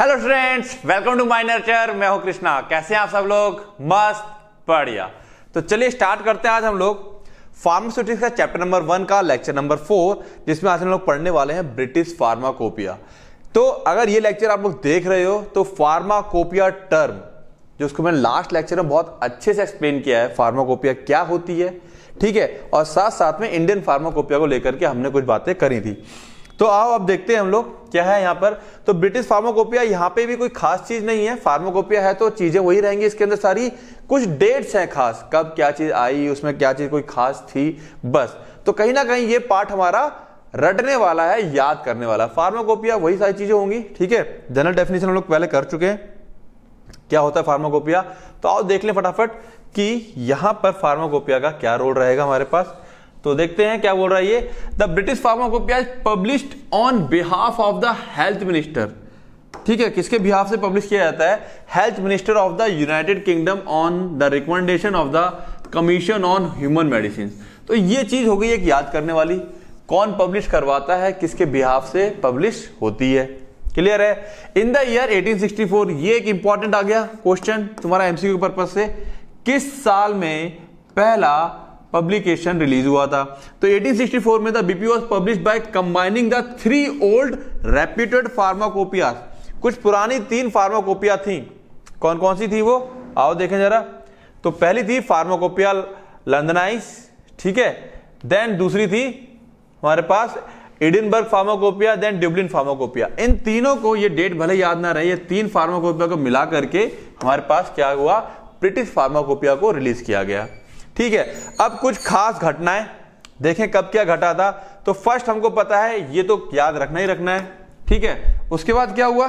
hello friends welcome to my nature मैं हूं कृष्णा कैसे हैं आप सब लोग मस्त बढ़िया तो चलिए स्टार्ट करते हैं आज हम लोग फार्मास्यूटिक्स का चैप्टर नंबर वन का लेक्चर नंबर फोर जिसमें आज हम लोग पढ़ने वाले हैं ब्रिटिश फार्माकोपिया तो अगर ये लेक्चर आप लोग देख रहे हो तो फार्माकोपिया टर्म जो उसको मैंने लास्ट लेक्चर में बहुत अच्छे से एक्सप्लेन किया है फार्माकोपिया क्या होती है ठीक है और साथ साथ में इंडियन फार्माकोपिया को लेकर के हमने कुछ बातें करी थी तो आओ अब देखते हैं हम लोग क्या है यहाँ पर तो ब्रिटिश फार्मोकोपिया यहाँ पे भी कोई खास चीज नहीं है फार्मोकोपिया है तो चीजें वही रहेंगी इसके अंदर सारी कुछ डेट्स हैं खास कब क्या चीज आई उसमें क्या चीज कोई खास थी बस तो कहीं ना कहीं ये पार्ट हमारा रटने वाला है याद करने वाला फार्मोकोपिया वही सारी चीजें होंगी ठीक है जनरल डेफिनेशन हम लोग पहले कर चुके हैं क्या होता है फार्मोकोपिया तो आओ देख ले फटाफट कि यहां पर फार्मोकोपिया का क्या रोल रहेगा हमारे पास तो देखते हैं क्या बोल रहा है ये द ब्रिटिश फार्मा को published on behalf of the health minister ठीक है किसके बिहाफ से पब्लिश किया जाता है health minister of the United Kingdom on the recommendation of the commission on human medicine तो ये चीज हो गई एक याद करने वाली कौन पब्लिश करवाता है किसके बिहाफ से पब्लिश होती है क्लियर है इन द ईयर 1864 ये एक इंपॉर्टेंट आ गया क्वेश्चन तुम्हारा एमसीक्यू पर्पज से किस साल में पहला पब्लिकेशन रिलीज हुआ था तो 1864 में the BP was publish by combining the three old reputed pharmacopoeia कुछ पुरानी तीन फार्माकोपिया थी कौन कौन सी थी वो आओ देखें जरा तो पहली थी फार्माकोपिया लंदनाइस ठीक है देन दूसरी थी हमारे पास Edinburgh pharmacopoeia then Dublin pharmacopoeia इन तीनों को ये डेट भले याद ना रहे ये तीन फार्माकोपिया को मिला करके हमारे पास क्या हुआ ब्रिटिश फार्माकोपिया को रिलीज किया गया ठीक है अब कुछ खास घटनाएं देखें कब क्या घटा था तो फर्स्ट हमको पता है ये तो याद रखना ही रखना है ठीक है उसके बाद क्या हुआ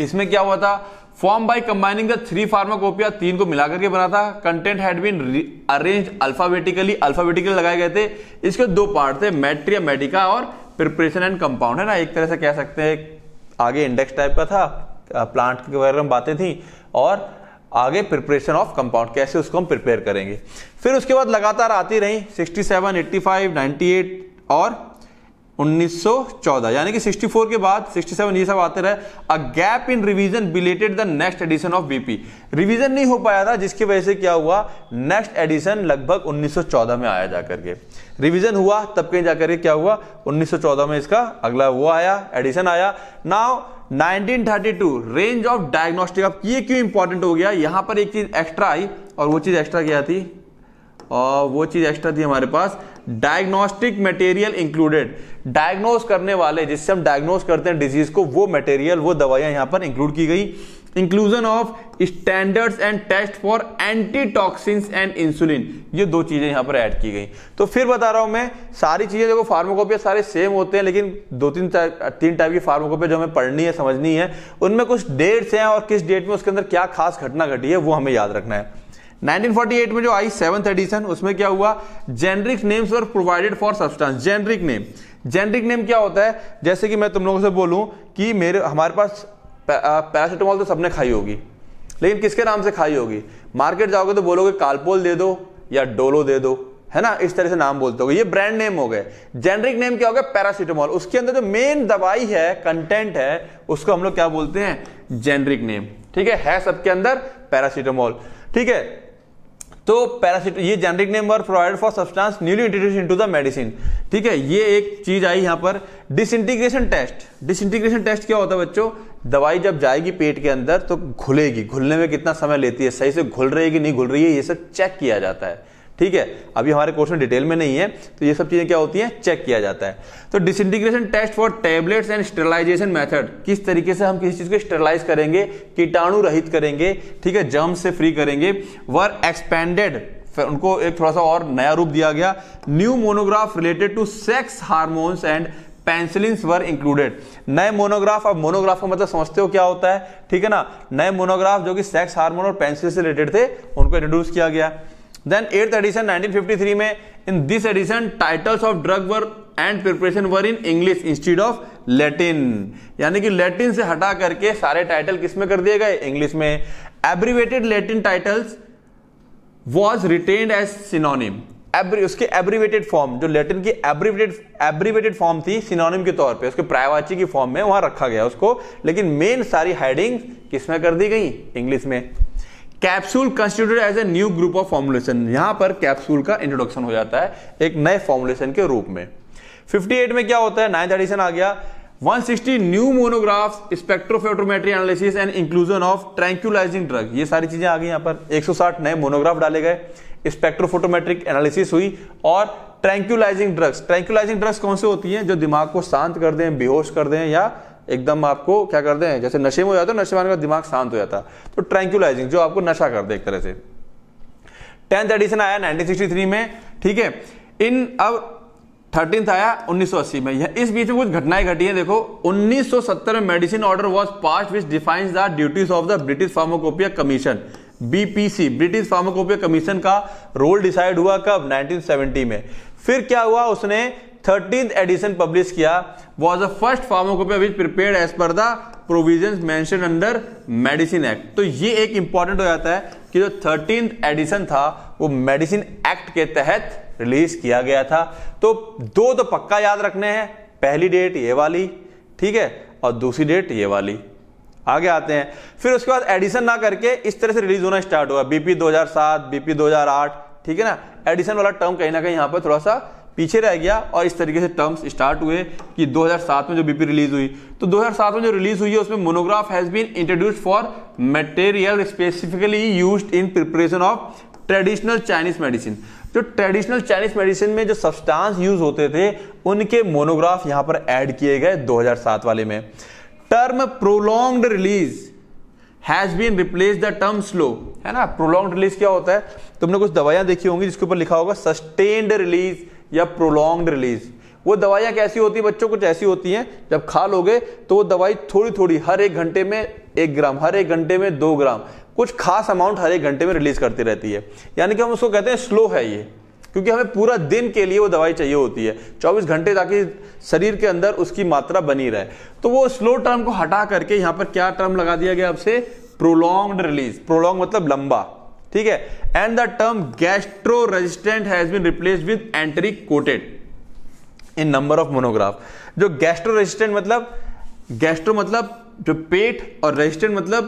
इसमें क्या हुआ था form by combining the three pharmacopoeia तीन को मिलाकर के बना था content had been arrange alphabetically alphabetically लगाए गए थे इसके दो पार्ट थे मैट्रिया मेडिका और प्रिपरेशन एंड कंपाउंड है ना एक तरह से कह सकते हैं आगे इंडेक्स टाइप का था प्लांट के बारे में बातें थी और आगे प्रिपरेशन ऑफ कंपाउंड कैसे उसको हम प्रिपेयर करेंगे फिर उसके बाद लगातार आती रही 67, 85, 98 और 1914 यानी कि 64 के बाद 67 ये सब आते रहे a gap in revision belated the next edition of BP revision नहीं हो पाया था जिसकी वजह से क्या हुआ नेक्स्ट एडिशन लगभग 1914 में आया जाकर के रिवीजन हुआ तब कहीं जाकर के क्या हुआ 1914 में इसका अगला वो आया एडिशन आया नाउ 1932 रेंज ऑफ डायग्नोस्टिक अब ये क्यों इंपॉर्टेंट हो गया यहां पर एक चीज एक्स्ट्रा आई और वो चीज एक्स्ट्रा क्या थी और वो चीज एक्स्ट्रा थी हमारे पास डायग्नोस्टिक मटेरियल इंक्लूडेड डायग्नोज करने वाले जिससे हम डायग्नोज करते हैं डिजीज को वो मटेरियल वो दवाइयां यहां पर इंक्लूड की गई inclusion of standards and test for anti and insulin ये दो चीजें यहां पर ऐड की गई तो फिर बता रहा हूं मैं सारी चीजें देखो फार्माकोपिया सारे सेम होते हैं लेकिन दो तीन तीन टाइप की फार्माकोपिया जो हमें पढ़नी है समझनी है उनमें कुछ डेट्स हैं और किस डेट में उसके अंदर क्या खास घटना घटी है वो हमें याद रखना है 1948 में जो आई सेवंथ एडिशन उसमें क्या हुआ generic names were provided for substance generic name generic name क्या होता है जैसे कि मैं तुम लोगों से बोलूं कि मेरे हमारे पास पैरासिटामॉल तो सबने खाई होगी लेकिन किसके नाम से खाई होगी मार्केट जाओगे तो बोलोगे कालपोल दे दो या डोलो दे दो है ना इस तरह से नाम बोलते हो ये ब्रांड नेम हो गए जेनरिक नेम क्या हो गया पैरासिटामॉल उसके अंदर जो मेन दवाई है कंटेंट है उसको हम लोग क्या बोलते हैं जेनरिक नेम ठीक है है सबके अंदर पैरासिटामॉल ठीक है तो पैरासिट ये जेनरिक नेम और provide for substance newly introduce into the medicine ठीक है ये एक चीज आई यहां पर डिसइंटीग्रेशन टेस्ट डिसइंटीग्रेशन टेस्ट क्या होता है बच्चों दवाई जब जाएगी पेट के अंदर तो घुलेगी घुलने में कितना समय लेती है सही से घुल रही है कि नहीं घुल रही है ये सब चेक किया जाता है ठीक है अभी हमारे क्वेश्चन डिटेल में नहीं है तो ये सब चीजें क्या होती हैं चेक किया जाता है तो disintegration test for tablets and sterilisation method किस तरीके से हम किसी चीज को स्टेरलाइज करेंगे कीटाणु रहित करेंगे ठीक है जर्म से फ्री करेंगे वर एक्सपेंडेड फिर उनको एक थोड़ा सा और नया रूप दिया गया new monograph related to sex hormones and penicillin were included नए मोनोग्राफ अब मोनोग्राफ का मतलब समझते हो क्या होता है ठीक है ना नए मोनोग्राफ जो कि सेक्स हार्मोन और पेंसिल से रिलेटेड थे उनको इंट्रोड्यूस किया गया देन एट्थ एडिशन 1953 में in this edition titles of drug were and preparation were in English institute of Latin यानी कि लैटिन से हटा करके सारे टाइटल किस में कर दिए गए इंग्लिश में abbreviated Latin titles was written as synonym एब्री उसके एब्रीवेटेड फॉर्म जो लैटिन की एब्रीवेटेड एब्रीवेटेड फॉर्म थी सिनोनिम के तौर पे उसके प्रायवाची की फॉर्म में वहां रखा गया उसको लेकिन मेन सारी हेडिंग किसमें कर दी गई इंग्लिश में capsule constituted as a new group of formulation यहां पर कैप्सूल का इंट्रोडक्शन हो जाता है एक नए फॉर्मुलेशन के रूप में 58 में क्या होता है नाइन्थ एडिशन आ गया 160 new monograph spectrophotometry analysis and inclusion of tranquillising drug ये सारी चीजें आ गई यहां पर 160 नए मोनोग्राफ डाले गए स्पेक्ट्रोफोटोमेट्रिक एनालिसिस हुई और ट्रैंक्यूलाइजिंग ड्रग्स ट्रैंक्यूलाइजिंग ड्रग्स कौन से होती हैं जो दिमाग को शांत कर दें बेहोश कर दें या एकदम आपको क्या कर दें जैसे नशे में हो जाता है नशे में आने का दिमाग शांत हो जाता है तो ट्रैंक्यूलाइजिंग जो आपको नशा कर दे एक तरह से टेंथ एडिशन आया 1963 में ठीक है इन अब थर्टींथ आया 1980 में यह इस बीच में कुछ घटनाएं घटी है देखो 1970 में medicine order was pass which define the duties of the British pharmacopoeia commission BPC British pharmacopoeia commission का रोल डिसाइड हुआ कब 1970 में फिर क्या हुआ उसने थर्टीन एडिशन पब्लिश किया was the first pharmacopoeia which prepare as per the provision mention under medicine act तो ये एक इंपॉर्टेंट हो जाता है कि जो थर्टीन एडिशन था वो मेडिसिन एक्ट के तहत रिलीज किया गया था तो दो तो पक्का याद रखने हैं पहली डेट ये वाली ठीक है और दूसरी डेट ये वाली आगे आते हैं फिर उसके बाद एडिशन ना करके इस तरह से रिलीज होना स्टार्ट हुआ बीपी 2007 बीपी 2008 ठीक है ना एडिशन वाला टर्म कहीं ना कहीं यहां पर थोड़ा सा पीछे रह गया और इस तरीके से टर्म्स स्टार्ट हुए कि 2007 में जो बीपी रिलीज हुई तो 2007 में जो रिलीज हुई है उसमें monograph has been introduce for material specifically used in preparation of traditional Chinese medicine जो ट्रेडिशनल चाइनीज मेडिसिन में जो सब्सटेंस यूज होते थे उनके मोनोग्राफ यहां पर एड किए गए दो वाले में term prolonged release has been replace the term slow है ना प्रोलॉन्ग रिलीज क्या होता है तुमने कुछ दवाइयां देखी होंगी जिसके ऊपर लिखा होगा सस्टेन्ड रिलीज या प्रोलॉन्ग रिलीज वो दवाइयाँ कैसी होती है बच्चों कुछ ऐसी होती हैं जब खा लोगे तो वो दवाई थोड़ी थोड़ी हर एक घंटे में एक ग्राम हर एक घंटे में दो ग्राम कुछ खास अमाउंट हर एक घंटे में रिलीज करती रहती है यानी कि हम उसको कहते हैं स्लो है ये क्योंकि हमें पूरा दिन के लिए वो दवाई चाहिए होती है 24 घंटे ताकि शरीर के अंदर उसकी मात्रा बनी रहे तो वो स्लो टर्म को हटा करके यहाँ पर क्या टर्म लगा दिया गया आपसे प्रोलॉन्ग रिलीज प्रोलॉन्ग मतलब लंबा ठीक है and the term gastro resistant has been replace with enteric coated in number of monograph जो गैस्ट्रो रेजिस्टेंट मतलब गैस्ट्रो मतलब जो पेट और रेजिस्टेंट मतलब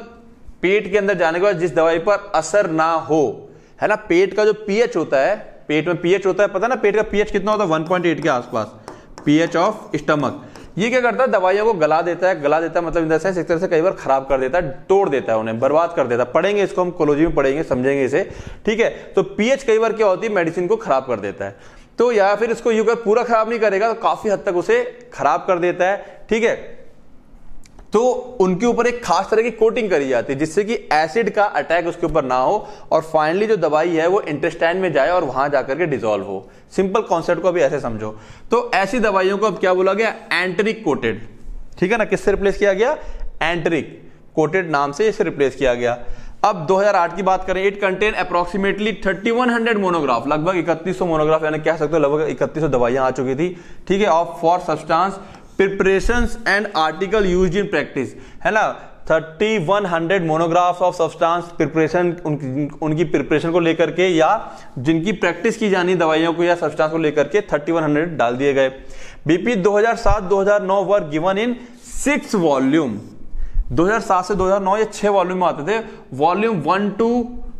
पेट के अंदर जाने के बाद जिस दवाई पर असर ना हो है ना पेट का जो पीएच होता है पेट में पीएच होता है पता ना पेट का पीएच कितना होता है 1.8 के आसपास पीएच ऑफ स्टमक ये क्या करता है दवाइयों को गला देता है गला देता है मतलब इन द सेंस एक तरह से कई बार खराब कर देता है तोड़ देता है उन्हें बर्बाद कर देता है पढ़ेंगे इसको हम कोलोजी में पढ़ेंगे समझेंगे इसे ठीक है तो पीएच कई बार क्या होती है मेडिसिन को खराब कर देता है तो या फिर इसको यू कर पूरा खराब नहीं करेगा तो काफी हद तक उसे खराब कर देता है ठीक है तो उनके ऊपर एक खास तरह की कोटिंग करी जाती है जिससे कि एसिड का अटैक उसके ऊपर ना हो और फाइनली जो दवाई है वो इंटेस्टाइन में जाए और वहां जाकर के डिजोल्व हो सिंपल कॉन्सेप्ट को अभी ऐसे समझो तो ऐसी दवाइयों को अब क्या बोला गया एंट्रिक कोटेड ठीक है ना किससे रिप्लेस किया गया एंटरिक कोटेड नाम से इसे रिप्लेस किया गया अब 2008 की बात करें इट कंटेन अप्रोक्सीमेटली 3100 मोनोग्राफ लगभग 3100 मोनोग्राफ यानी कह सकते हो लगभग 3100 दवाइयां आ चुकी थी ठीक है of for substance preparation and article use in practice है ना thirty one hundred monographs of substance preparation उनकी उनकी प्रिपरेशन को लेकर के या जिनकी प्रैक्टिस की जानी दवाइयों को या सब्सटेंस को लेकर के थर्टी वन हंड्रेड डाल दिए गए BP 2007-2009 were given in six volume 2007 से 2009 ये छह वॉल्यूम में आते थे volume one two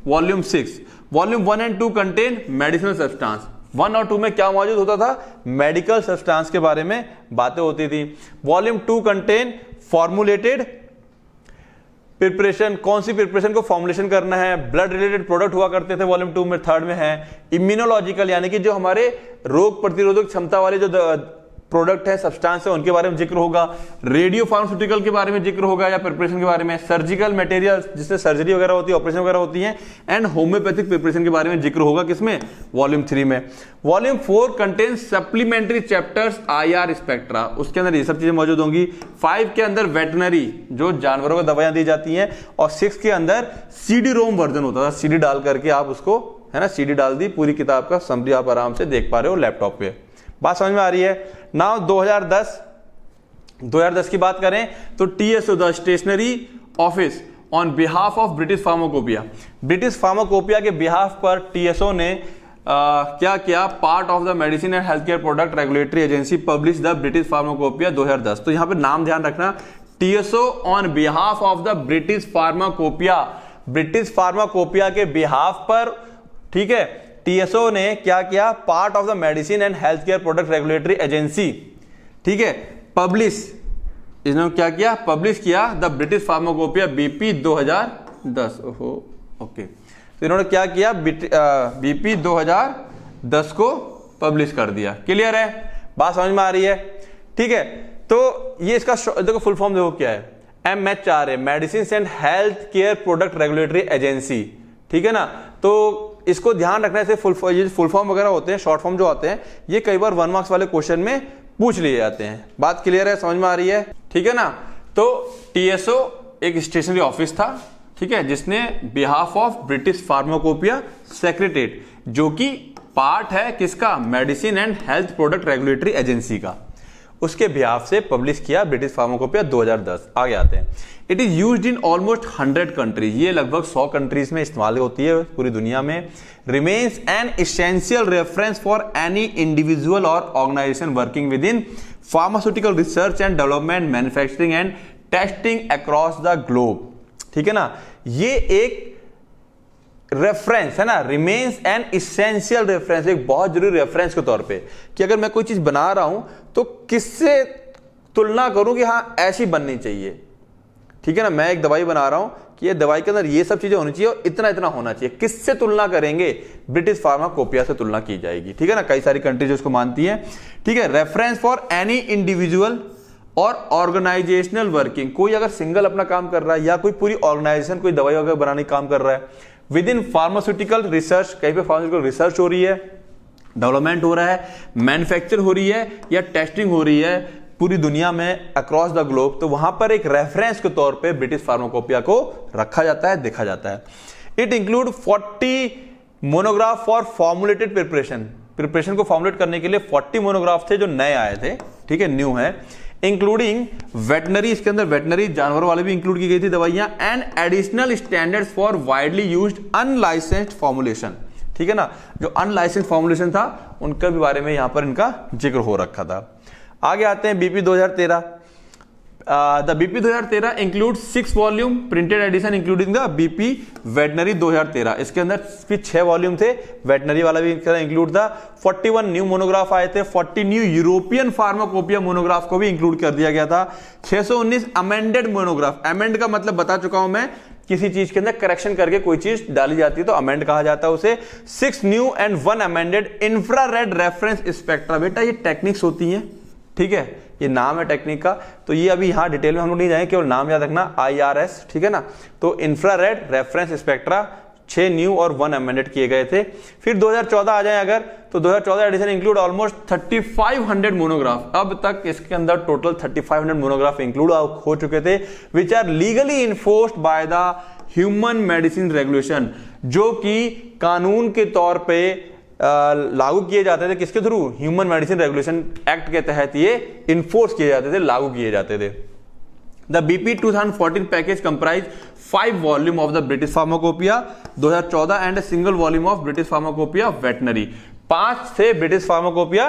volume six volume one and two contain medicinal substance one और टू में क्या मौजूद होता था मेडिकल सब्सटेंस के बारे में बातें होती थी volume two contain formulated preparation कौन सी प्रिपरेशन को फॉर्मुलेशन करना है ब्लड रिलेटेड प्रोडक्ट हुआ करते थे वॉल्यूम टू में थर्ड में है इम्यूनोलॉजिकल यानी कि जो हमारे रोग प्रतिरोधक क्षमता वाले जो प्रोडक्ट है सब्सटेंस है उनके बारे में जिक्र होगा रेडियो फार्मास्यूटिकल के बारे में जिक्र होगा या प्रिपरेशन के बारे में सर्जिकल मटेरियल जिससे सर्जरी वगैरह होती है ऑपरेशन वगैरह होती है एंड होम्योपैथिक प्रिपरेशन के बारे में जिक्र होगा किसमें वॉल्यूम थ्री में volume four contains supplementary chapters I R spectra उसके अंदर ये सब चीजें मौजूद होंगी फाइव के अंदर वेटनरी जो जानवरों को दवाइयां दी जाती हैं और सिक्स के अंदर सीडी रोम वर्जन होता था सीडी डाल करके आप उसको है ना सीडी डाल दी पूरी किताब का समझी आप आराम से देख पा रहे हो लैपटॉप पे बात समझ में आ रही है नाउ 2010 2010 की बात करें तो T S the stationery office on behalf of British pharmacopoeia British pharmacopoeia के बिहाफ पर टीएसओ ने Uh, क्या क्या part of the medicine and health care product regulatory agency publish the British pharmacopoeia 2010 तो यहां पे नाम ध्यान रखना TSO on behalf of the British pharmacopoeia British pharmacopoeia के बिहाफ पर ठीक है टीएसओ ने क्या किया part of the medicine and health care product regulatory agency ठीक है पब्लिश इसने क्या किया पब्लिश किया द ब्रिटिश फार्माकोपिया बीपी 2010 ओहो ओके तो इन्होंने क्या किया बीपी 2010 को पब्लिश कर दिया क्लियर है बात समझ में आ रही है ठीक है तो ये इसका देखो फुल फॉर्म देखो क्या है M H R A medicine and health care product regulatory agency ठीक है ना तो इसको ध्यान रखने से फुल ये फुल फॉर्म वगैरह होते हैं शॉर्ट फॉर्म जो आते हैं ये कई बार वन मार्क्स वाले क्वेश्चन में पूछ लिए जाते हैं बात क्लियर है समझ में आ रही है ठीक है ना तो टीएसओ एक स्टेशनरी ऑफिस था ठीक है जिसने behalf of British pharmacopoeia secretariat जो कि पार्ट है किसका medicine and health product regulatory agency का उसके बिहाफ से पब्लिश किया ब्रिटिश फार्माकोपिया 2010 आगे आते हैं it is use in almost 100 countries ये लगभग 100 कंट्रीज में इस्तेमाल होती है पूरी दुनिया में remains an essential reference for any individual और organisation working with in pharmaceutical research and development manufacturing and testing across the globe ठीक है ना ये एक रेफरेंस है ना रिमेन्स एन इसेंशियल रेफरेंस एक बहुत जरूरी रेफरेंस के तौर पे कि अगर मैं कोई चीज बना रहा हूं तो किससे तुलना करूं कि हाँ ऐसी बननी चाहिए ठीक है ना मैं एक दवाई बना रहा हूं कि ये दवाई के अंदर ये सब चीजें होनी चाहिए और इतना इतना होना चाहिए किससे तुलना करेंगे ब्रिटिश फार्माकोपिया से तुलना की जाएगी ठीक है ना कई सारी कंट्रीज उसको मानती है ठीक है रेफरेंस फॉर एनी इंडिविजुअल और ऑर्गेनाइजेशनल वर्किंग कोई अगर सिंगल अपना काम कर रहा है या कोई पूरी ऑर्गेनाइजेशन कोई दवाई वगैरह बनाने काम कर रहा है विद इन फार्मास्यूटिकल रिसर्च कहीं पे फार्मास्यूटिकल रिसर्च हो रही है डेवलपमेंट हो रहा है मैन्युफैक्चर हो रही है या टेस्टिंग हो रही है पूरी दुनिया में अक्रॉस द ग्लोब तो वहां पर एक रेफरेंस के तौर पे ब्रिटिश फार्माकोपिया को रखा जाता है देखा जाता है it include 40 monograph for formulated preparation preparation को फॉर्मुलेट करने के लिए 40 मोनोग्राफ थे जो नए आए थे ठीक है न्यू है इंक्लूडिंग वेटनरी इसके अंदर वेटनरी जानवरों वाले भी इंक्लूड की गई थी दवाइयां and additional standard for widely use unlicensed formulation ठीक है ना जो अनलाइसेंस फॉर्मुलेशन था उनके भी बारे में यहां पर इनका जिक्र हो रखा था आगे आते हैं BP 2013 the BP 2013 include six volume printed edition including the BP veterinary 2013 इसके अंदर भी छह वॉल्यूम थे वेटनरी वाला भी इंक्लूड था 41 न्यू मोनोग्राफ आए थे 40 न्यू यूरोपियन फार्माकोपिया मोनोग्राफ को भी इंक्लूड कर दिया गया था 619 अमेंडेड मोनोग्राफ अमेंड का मतलब बता चुका हूं मैं किसी चीज के अंदर करेक्शन करके कोई चीज डाली जाती है तो अमेंड कहा जाता है उसे six new and one amended red reference spectra बेटा ये टेक्निक्स होती हैं ठीक है ये नाम है टेक्निक का तो ये अभी यहाँ डिटेल में हम लोग नहीं जाएंगे केवल नाम याद रखना आई ठीक है ना तो इंफ्रारेड रेफरेंस स्पेक्ट्रा छह न्यू और वन एमेंडेड किए गए थे फिर 2014 आ जाए अगर तो 2014 एडिशन इंक्लूड ऑलमोस्ट 3500 मोनोग्राफ अब तक इसके अंदर टोटल 3500 मोनोग्राफ इंक्लूड हो चुके थे which are legally enforced by the human medicine regulation जो कि कानून के तौर पे लागू किए जाते थे किसके through human medicine regulation act के तहत ये इन्फोर्स किए जाते थे लागू किए जाते थे the BP 2014 package comprise five volume of the British pharmacopoeia 2014 and single volume of British pharmacopoeia veterinary पांच थे ब्रिटिश फार्माकोपिया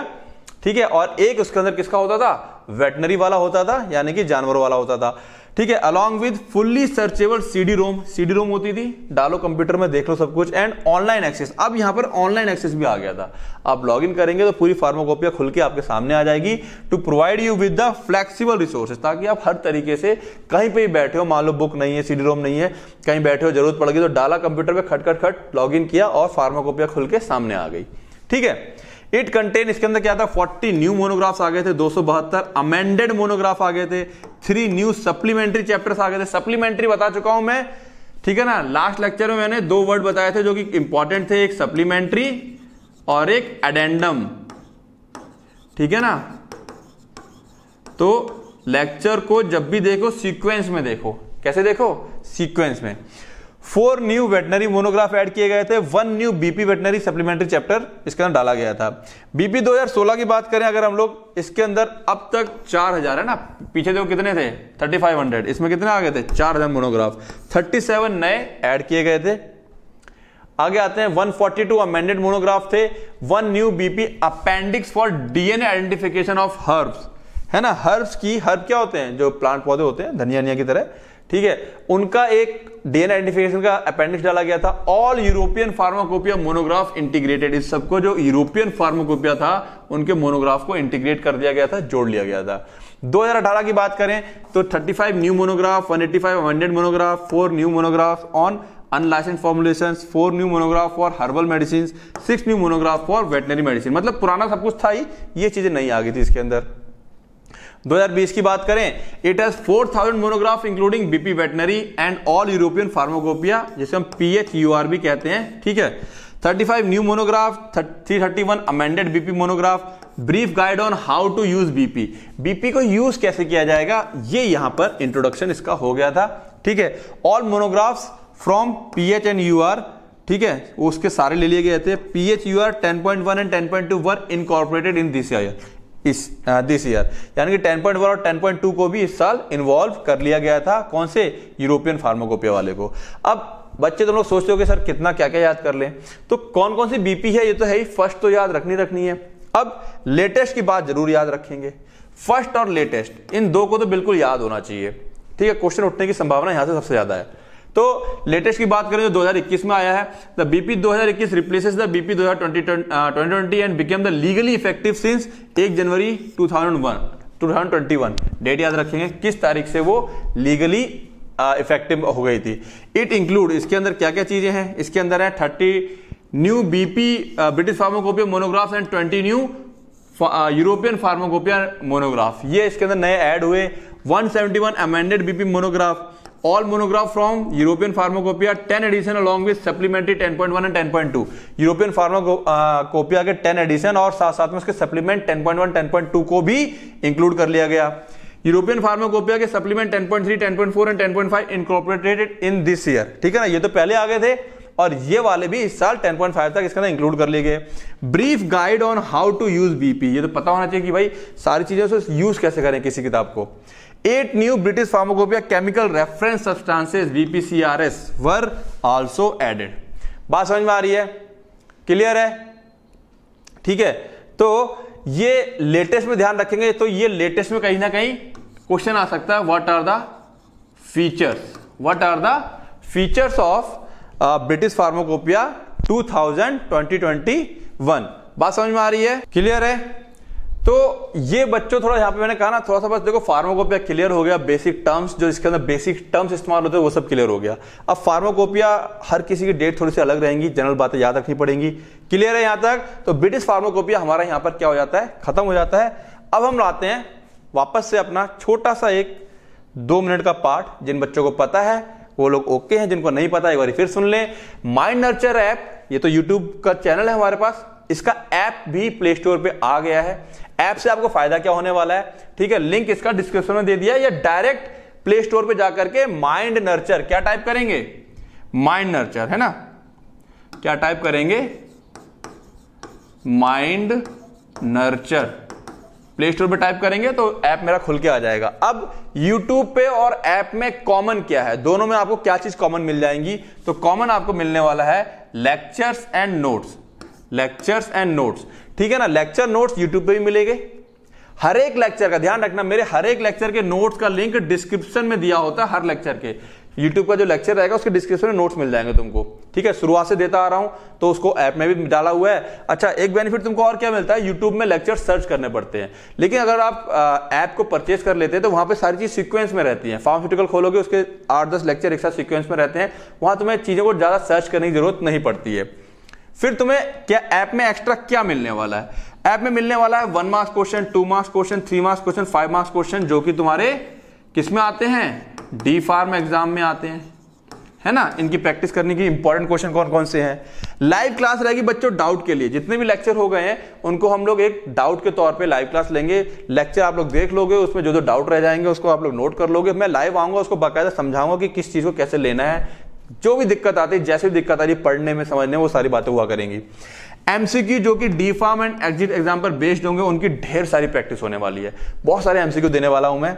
ठीक है और एक उसके अंदर किसका होता था वेटनरी वाला होता था यानी कि जानवरों वाला होता था ठीक है along with fully searchable CD ROM CD ROM होती थी डालो कंप्यूटर में देख लो सब कुछ एंड ऑनलाइन एक्सेस अब यहां पर ऑनलाइन एक्सेस भी आ गया था आप लॉग इन करेंगे तो पूरी फार्मोकोपिया खुल के आपके सामने आ जाएगी to provide you with the flexible resources ताकि आप हर तरीके से कहीं पर बैठे हो मान लो बुक नहीं है सीडी रोम नहीं है कहीं बैठे हो जरूरत पड़ गई तो डाला कंप्यूटर पर खट खट खट लॉग इन किया और फार्मोकोपिया खुल के सामने आ गई ठीक है इट कंटेन इसके अंदर क्या था 40 न्यू मोनोग्राफ्स आ गए थे दो अमेंडेड मोनोग्राफ आ गए थे थ्री न्यू सप्लीमेंट्री चैप्टर्स आ गए थे सप्लीमेंट्री बता चुका हूं मैं ठीक है ना लास्ट लेक्चर में मैंने दो वर्ड बताए थे जो कि इंपॉर्टेंट थे एक सप्लीमेंट्री और एक एडेंडम ठीक है ना तो लेक्चर को जब भी देखो सीक्वेंस में देखो कैसे देखो सीक्वेंस में four new veterinary monograph add किए गए थे one new BP veterinary supplementary chapter इसके अंदर डाला गया था बीपी 2016 की बात करें अगर हम लोग इसके अंदर अब तक 4000 है ना पीछे देखो कितने थे 3500 इसमें कितने आ गए थे 4000 मोनोग्राफ 37 नए ऐड किए गए थे आगे आते हैं 142 फोर्टी अमेंडेड मोनोग्राफ थे one new BP appendix for DNA identification of herbs है ना हर्ब्स की हर्ब क्या होते हैं जो प्लांट पौधे होते हैं धनिया धनिया की तरह ठीक है उनका एक डीएन आइडेंटिफिकेशन का अपेंडिक्स डाला गया था all European pharmacopoeia monograph integrated इस सबको जो यूरोपियन फार्माकोपिया था उनके मोनोग्राफ को इंटीग्रेट कर दिया गया था जोड़ लिया गया था 2018 की बात करें तो 35 new monograph 185 100 monograph 4 new monograph on unlicensed formulation four new monograph for herbal medicine six new monograph for veterinary medicine मतलब पुराना सब कुछ था ही ये चीजें नहीं आ गई थी इसके अंदर 2020 की बात करें it has 4000 monograph including BP veterinary and all European pharmacopoeia जिसे हम पी एच यू आर भी कहते हैं ठीक है 35 new monograph 331 amended BP monograph brief guide on how to use BP BP को यूज कैसे किया जाएगा ये यहां पर इंट्रोडक्शन इसका हो गया था ठीक है all monographs from P H and U R ठीक है उसके सारे ले लिए गए थे P H U R ten point one and ten point two were incorporated in this year इस दिस ईयर यानी कि 10.1 और 10.2 को भी इस साल इन्वॉल्व कर लिया गया था कौन से यूरोपियन फार्माकोपिया वाले को अब बच्चे तुम तो लोग सोचते हो कि सर कितना क्या क्या याद कर लें तो कौन कौन सी बीपी है ये तो है ही फर्स्ट तो याद रखनी रखनी है अब लेटेस्ट की बात जरूर याद रखेंगे फर्स्ट और लेटेस्ट इन दो को तो बिल्कुल याद होना चाहिए ठीक है क्वेश्चन उठने की संभावना यहां से सबसे ज्यादा है तो लेटेस्ट की बात करें तो 2021 में आया है the BP 2021 replaces the BP 2020 and became the legally effective since 1 January 2001 2021 date याद रखेंगे किस तारीख से वो लीगली इफेक्टिव हो गई थी इट इंक्लूड इसके अंदर क्या क्या चीजें हैं इसके अंदर है thirty new BP British pharmacopoeia monograph and twenty new European pharmacopoeia monograph ये इसके अंदर नए ऐड हुए 171 amended BP monograph all monograph from European Pharmacopoeia 10 ten along with supplementary 10.1 and 10.2 European pharmacopoeia के 10 एडिशन और साथ साथ में उसके सप्लीमेंट 10.1 10.2 को भी इंक्लूड कर लिया गया यूरोपियन फार्माकोपिया के supplement 10.3 10.4 and 10.5 incorporated in this year ठीक है ना ये तो पहले आ गए थे और ये वाले भी इस साल 10.5 तक इसके अंदर इंक्लूड कर लिए गए brief guide on how to use BP ये तो पता होना चाहिए कि भाई सारी चीजें यूज कैसे करें किसी किताब को eight new British pharmacopoeia chemical reference substances BPCRS were also added बात समझ में आ रही है क्लियर है ठीक है तो ये लेटेस्ट में ध्यान रखेंगे तो ये लेटेस्ट में कहीं ना कहीं क्वेश्चन आ सकता है what are the features what are the features of British pharmacopoeia two 2021 बात समझ में आ रही है क्लियर है तो ये बच्चों थोड़ा यहाँ पे मैंने कहा ना थोड़ा सा बस देखो फार्माकोपिया क्लियर हो गया बेसिक टर्म्स जो इसके अंदर बेसिक टर्म्स इस्तेमाल होते हैं वो सब क्लियर हो गया अब फार्माकोपिया हर किसी की डेट थोड़ी सी अलग रहेंगी जनरल बातें याद रखनी पड़ेंगी क्लियर है यहाँ तक तो ब्रिटिश फार्माकोपिया हमारा यहाँ पर क्या हो जाता है खत्म हो जाता है अब हम लाते हैं वापस से अपना छोटा सा एक दो मिनट का पार्ट जिन बच्चों को पता है वो लोग ओके हैं जिनको नहीं पता एक बार फिर सुन लें माइंड नर्चर ऐप ये तो यूट्यूब का चैनल है हमारे पास इसका ऐप भी प्ले स्टोर पर आ गया है ऐप से आपको फायदा क्या होने वाला है ठीक है लिंक इसका डिस्क्रिप्शन में दे दिया या डायरेक्ट प्ले स्टोर पर जाकर के माइंड नर्चर क्या टाइप करेंगे माइंड नर्चर है ना क्या टाइप करेंगे माइंड नर्चर प्ले स्टोर पर टाइप करेंगे तो ऐप मेरा खुल के आ जाएगा अब यूट्यूब पे और ऐप में कॉमन क्या है दोनों में आपको क्या चीज कॉमन मिल जाएंगी तो कॉमन आपको मिलने वाला है lectures and notes lectures and notes ठीक है ना लेक्चर नोट्स यूट्यूब पे भी मिलेंगे हर एक लेक्चर का ध्यान रखना मेरे हर एक लेक्चर के नोट्स का लिंक डिस्क्रिप्शन में दिया होता है हर लेक्चर के यूट्यूब का जो लेक्चर रहेगा उसके डिस्क्रिप्शन में नोट्स मिल जाएंगे तुमको ठीक है शुरुआत से देता आ रहा हूं तो उसको ऐप में भी डाला हुआ है अच्छा एक बेनिफिट तुमको और क्या मिलता है यूट्यूब में लेक्चर सर्च करने पड़ते हैं लेकिन अगर आप ऐप को परचेज कर लेते हैं तो वहां पे सारी चीज सीक्वेंस में रहती है फार्मास्यूटिकल खोलोगे उसके आठ दस लेक्चर एक साथ सिक्वेंस में रहते हैं वहां तुम्हें चीजों को ज्यादा सर्च करने की जरूरत नहीं पड़ती है फिर तुम्हें क्या ऐप में एक्स्ट्रा क्या मिलने वाला है ऐप में मिलने वाला है one marks question two marks question three marks question five marks question जो कि तुम्हारे किसमें आते हैं डी फार्म एग्जाम में आते हैं है ना इनकी प्रैक्टिस करने की इंपॉर्टेंट क्वेश्चन कौन कौन से हैं लाइव क्लास रहेगी बच्चों डाउट के लिए जितने भी लेक्चर हो गए हैं उनको हम लोग एक डाउट के तौर पे लाइव क्लास लेंगे लेक्चर आप लोग देख लोगे उसमें जो जो डाउट रह जाएंगे उसको आप लोग नोट कर लोगे मैं लाइव आऊंगा उसको बाकायदा समझाऊंगा कि किस चीज़ को कैसे लेना है जो भी दिक्कत आती है जैसे भी दिक्कत आ रही पढ़ने में समझने वो सारी बातें हुआ करेंगी एमसीक्यू जो कि D pharm and exit exam पर बेस्ड होंगे उनकी ढेर सारी प्रैक्टिस होने वाली है बहुत सारे एमसीक्यू देने वाला हूं मैं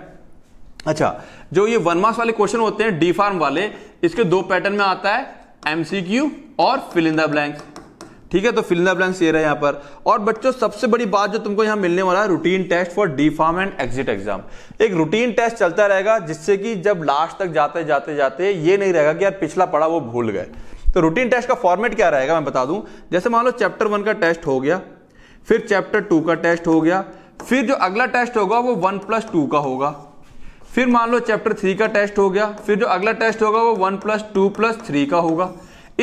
अच्छा जो ये वन मास वाले क्वेश्चन होते हैं डी फार्म वाले इसके दो पैटर्न में आता है एमसीक्यू और फिल इन द ब्लैंक्स ठीक है तो फिलना ब्लैंक्स ये रहा यहाँ पर और बच्चों सबसे बड़ी बात जो तुमको यहाँ मिलने वाला है routine test for D pharm and exit exam एक रूटीन टेस्ट चलता रहेगा जिससे कि जब लास्ट तक जाते जाते जाते ये नहीं रहेगा कि यार पिछला पढ़ा वो भूल गए तो रूटीन टेस्ट का फॉर्मेट क्या रहेगा मैं बता दूं जैसे मान लो चैप्टर वन का टेस्ट हो गया फिर चैप्टर टू का टेस्ट हो गया फिर जो अगला टेस्ट होगा वो वन प्लस टू का होगा फिर मान लो चैप्टर थ्री का टेस्ट हो गया फिर जो अगला टेस्ट होगा वो one plus two plus three का होगा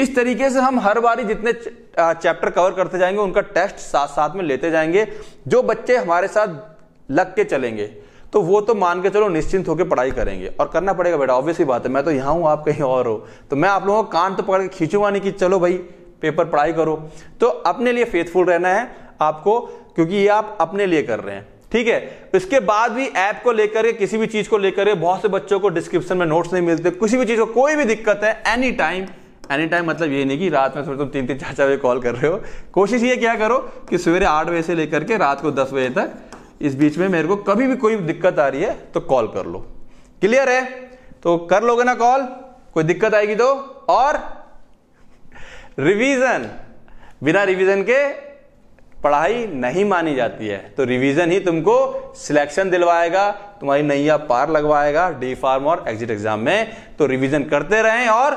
इस तरीके से हम हर बारी जितने चैप्टर कवर करते जाएंगे उनका टेस्ट साथ साथ में लेते जाएंगे जो बच्चे हमारे साथ लग के चलेंगे तो वो तो मान के चलो निश्चिंत होकर पढ़ाई करेंगे और करना पड़ेगा बेटा ऑब्वियसली बात है मैं तो यहां हूं आप कहीं और हो तो मैं आप लोगों को कान तो पकड़ के खींचूंगा नहीं कि चलो भाई पेपर पढ़ाई करो तो अपने लिए फेथफुल रहना है आपको क्योंकि ये आप अपने लिए कर रहे हैं ठीक है इसके बाद भी ऐप को लेकर किसी भी चीज को लेकर बहुत से बच्चों को डिस्क्रिप्शन में नोट्स नहीं मिलते किसी भी चीज को कोई भी दिक्कत है एनी टाइम एनी टाइम मतलब ये नहीं कि रात में तुम तीन तीन चार चार बजे कॉल कर रहे हो कोशिश ये क्या करो कि सवेरे आठ बजे से लेकर के रात को दस बजे तक इस बीच में मेरे को कभी भी कोई दिक्कत आ रही है तो कॉल कर लो क्लियर है तो कर लोगे ना कॉल कोई दिक्कत आएगी तो और रिवीजन बिना रिवीजन के पढ़ाई नहीं मानी जाती है तो रिवीजन ही तुमको सिलेक्शन दिलवाएगा तुम्हारी नैया पार लगवाएगा डी फार्म और एग्जिट एग्जाम में तो रिवीजन करते रहें और